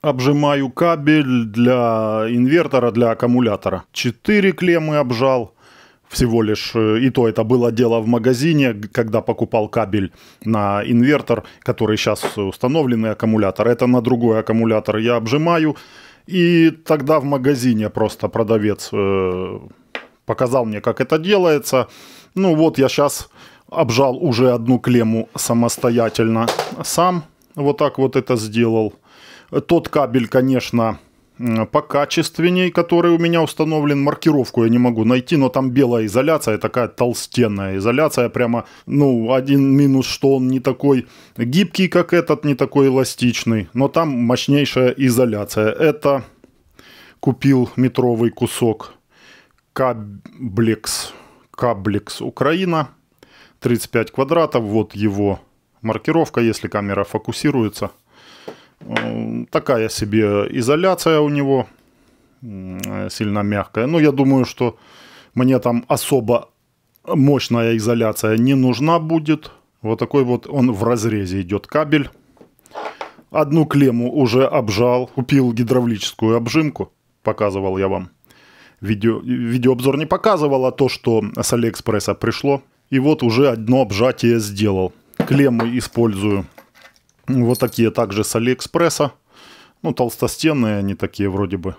Обжимаю кабель для инвертора, для аккумулятора. Четыре клеммы обжал всего лишь, э, и то это было дело в магазине, когда покупал кабель на инвертор, который сейчас установленный аккумулятор, это на другой аккумулятор я обжимаю, и тогда в магазине просто продавец э, показал мне, как это делается. Ну вот я сейчас обжал уже одну клемму самостоятельно сам, вот так вот это сделал. Тот кабель, конечно, покачественней, который у меня установлен. Маркировку я не могу найти, но там белая изоляция, такая толстенная изоляция. Прямо, ну, один минус, что он не такой гибкий, как этот, не такой эластичный. Но там мощнейшая изоляция. Это купил метровый кусок Каблекс. Каблекс Украина. 35 квадратов. Вот его маркировка, если камера фокусируется – Такая себе изоляция у него, э, сильно мягкая. Но ну, я думаю, что мне там особо мощная изоляция не нужна будет. Вот такой вот он в разрезе идет кабель. Одну клемму уже обжал, купил гидравлическую обжимку, показывал я вам. Видео, видеообзор не показывал, а то, что с Алиэкспресса пришло. И вот уже одно обжатие сделал. Клеммы использую вот такие также с Алиэкспресса. Ну, толстостенные они такие вроде бы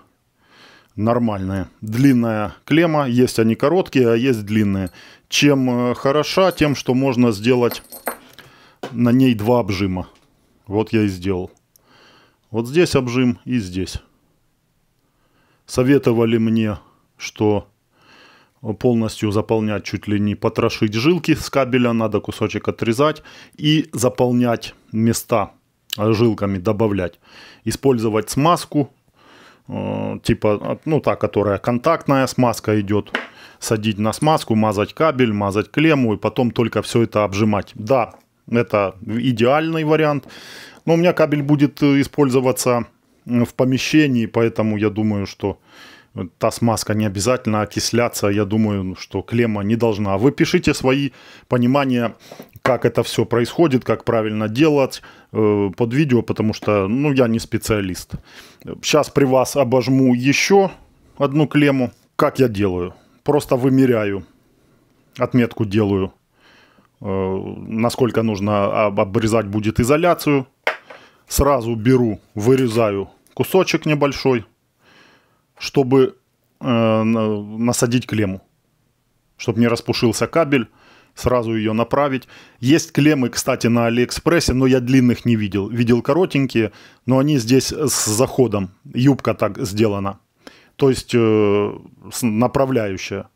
нормальные. Длинная клемма, есть они короткие, а есть длинные. Чем э, хороша, тем, что можно сделать на ней два обжима. Вот я и сделал. Вот здесь обжим и здесь. Советовали мне, что полностью заполнять, чуть ли не потрошить жилки с кабеля, надо кусочек отрезать и заполнять места э, жилками, добавлять. Использовать смазку, э, типа, ну та, которая контактная смазка идет, садить на смазку, мазать кабель, мазать клемму и потом только все это обжимать. Да, это идеальный вариант, но у меня кабель будет э, использоваться в помещении, поэтому я думаю, что та смазка не обязательно окисляться. Я думаю, что клемма не должна. Вы пишите свои понимания, как это все происходит, как правильно делать э, под видео, потому что ну, я не специалист. Сейчас при вас обожму еще одну клемму. Как я делаю? Просто вымеряю, отметку делаю, э, насколько нужно обрезать будет изоляцию. Сразу беру, вырезаю кусочек небольшой – чтобы э, насадить клемму, чтобы не распушился кабель, сразу ее направить. Есть клеммы, кстати, на Алиэкспрессе, но я длинных не видел. Видел коротенькие, но они здесь с заходом. Юбка так сделана. То есть э, направляющая.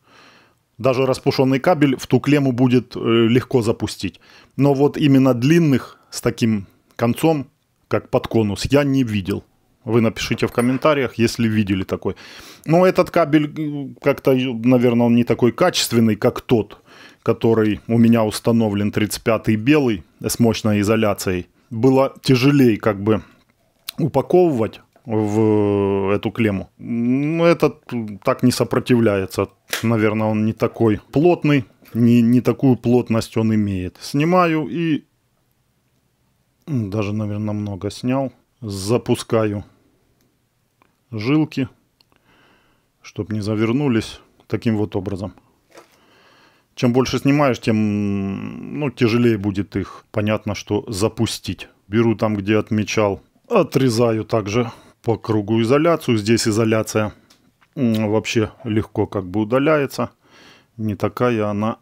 Даже распушенный кабель в ту клемму будет э, легко запустить. Но вот именно длинных с таким концом, как под конус, я не видел. Вы напишите в комментариях, если видели такой. Но этот кабель э, как-то, э, наверное, он не такой качественный, как тот, который у меня установлен 35-й белый с мощной изоляцией. Было тяжелее как бы упаковывать в э, эту клемму. Но ну, этот так не сопротивляется. Наверное, он не такой плотный, не, не такую плотность он имеет. Снимаю и даже, наверное, много снял. Запускаю жилки, чтобы не завернулись таким вот образом. Чем больше снимаешь, тем ну, тяжелее будет их, понятно, что запустить. Беру там, где отмечал, отрезаю также по кругу изоляцию. Здесь изоляция вообще легко как бы удаляется. Не такая она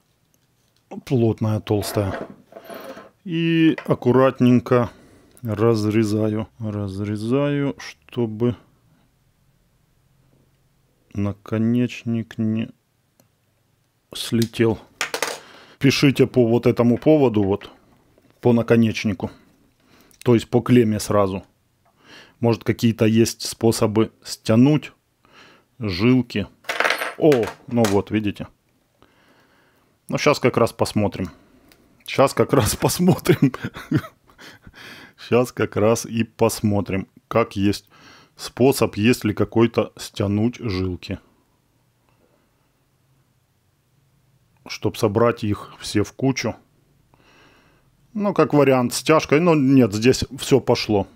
плотная, толстая. И аккуратненько разрезаю. Разрезаю, чтобы Наконечник не слетел. Пишите по вот этому поводу, вот по наконечнику. То есть по клемме сразу. Может какие-то есть способы стянуть жилки. О, ну вот, видите. Ну сейчас как раз посмотрим. Сейчас как раз посмотрим. Сейчас как раз и посмотрим, как есть способ есть ли какой-то стянуть жилки. Чтобы собрать их все в кучу. Ну, как вариант, стяжкой. Но ну, нет, здесь все пошло.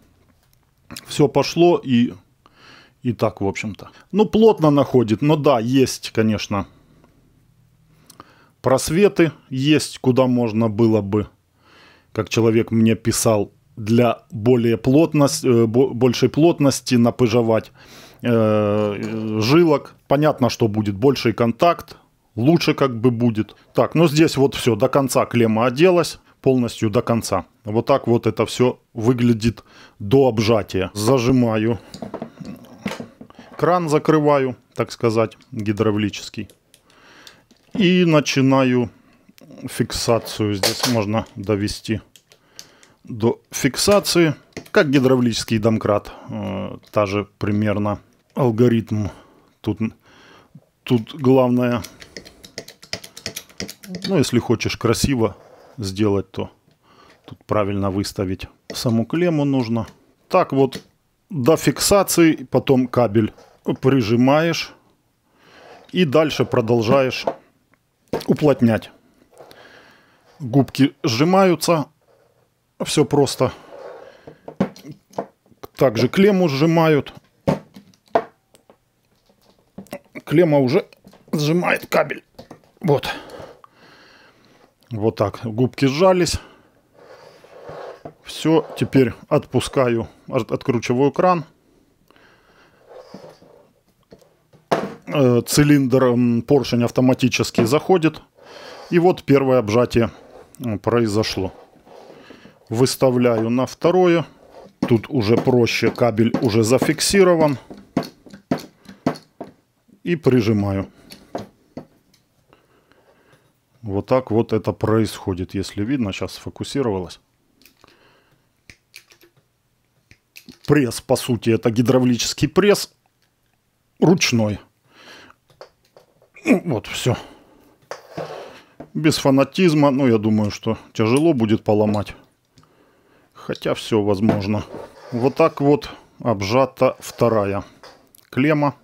Все пошло и, и так, в общем-то. Ну, плотно находит. Но да, есть, конечно, просветы. Есть, куда можно было бы, как человек мне писал, для более плотности, э, большей плотности напыжевать э, жилок. Понятно, что будет больший контакт, лучше как бы будет. Так, ну здесь вот все, до конца клемма оделась, полностью до конца. Вот так вот это все выглядит до обжатия. Зажимаю кран, закрываю, так сказать, гидравлический. И начинаю фиксацию. Здесь можно довести до фиксации, как гидравлический домкрат. Э, та же примерно алгоритм. Тут, тут главное, ну если хочешь красиво сделать, то тут правильно выставить. Саму клемму нужно. Так вот, до фиксации, потом кабель прижимаешь и дальше продолжаешь уплотнять. Губки сжимаются, все просто. Также клемму сжимают. Клемма уже сжимает кабель. Вот. Вот так. Губки сжались. Все, теперь отпускаю, откручиваю кран. Э, Цилиндр, поршень автоматически заходит. И вот первое обжатие э, произошло. Выставляю на второе. Тут уже проще, кабель уже зафиксирован. И прижимаю. Вот так вот это происходит, если видно. Сейчас сфокусировалось. Пресс, по сути, это гидравлический пресс. Ручной. Ну, вот, все. Без фанатизма. Ну, я думаю, что тяжело будет поломать хотя все возможно. Вот так вот обжата вторая клемма.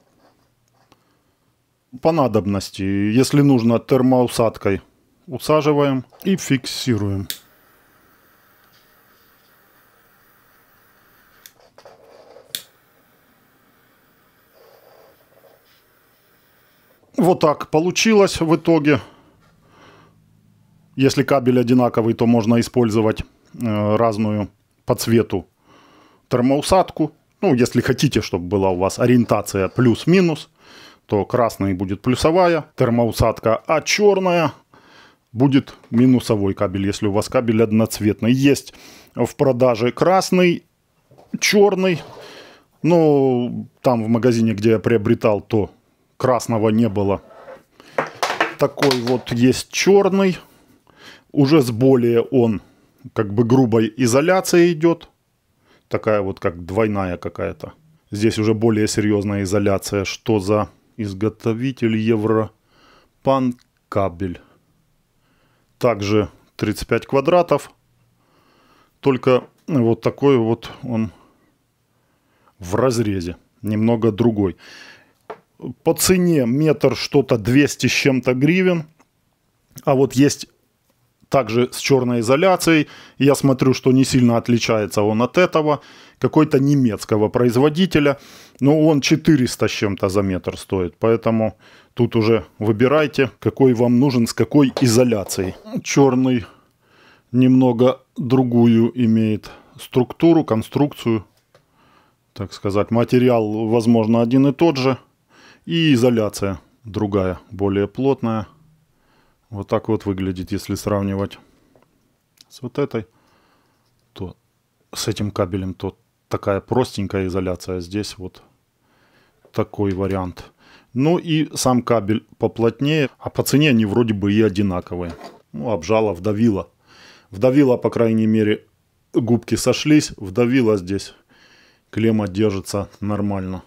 По надобности, если нужно, термоусадкой усаживаем и фиксируем. Вот так получилось в итоге. Если кабель одинаковый, то можно использовать Э, разную по цвету термоусадку. Ну, если хотите, чтобы была у вас ориентация плюс-минус, то красная будет плюсовая термоусадка, а черная будет минусовой кабель, если у вас кабель одноцветный. Есть в продаже красный, черный, но ну, там в магазине, где я приобретал, то красного не было. Такой вот есть черный, уже с более он как бы грубая изоляция идет. Такая вот как двойная какая-то. Здесь уже более серьезная изоляция. Что за изготовитель Европан кабель. Также 35 квадратов. Только вот такой вот он в разрезе. Немного другой. По цене метр что-то 200 с чем-то гривен. А вот есть также с черной изоляцией. Я смотрю, что не сильно отличается он от этого. Какой-то немецкого производителя. Но он 400 с чем-то за метр стоит. Поэтому тут уже выбирайте, какой вам нужен, с какой изоляцией. Черный немного другую имеет структуру, конструкцию. Так сказать, материал, возможно, один и тот же. И изоляция другая, более плотная. Вот так вот выглядит, если сравнивать с вот этой, то с этим кабелем, то такая простенькая изоляция, а здесь вот такой вариант. Ну и сам кабель поплотнее, а по цене они вроде бы и одинаковые. Ну, обжала, вдавила. Вдавила, по крайней мере, губки сошлись, вдавила здесь. Клемма держится нормально.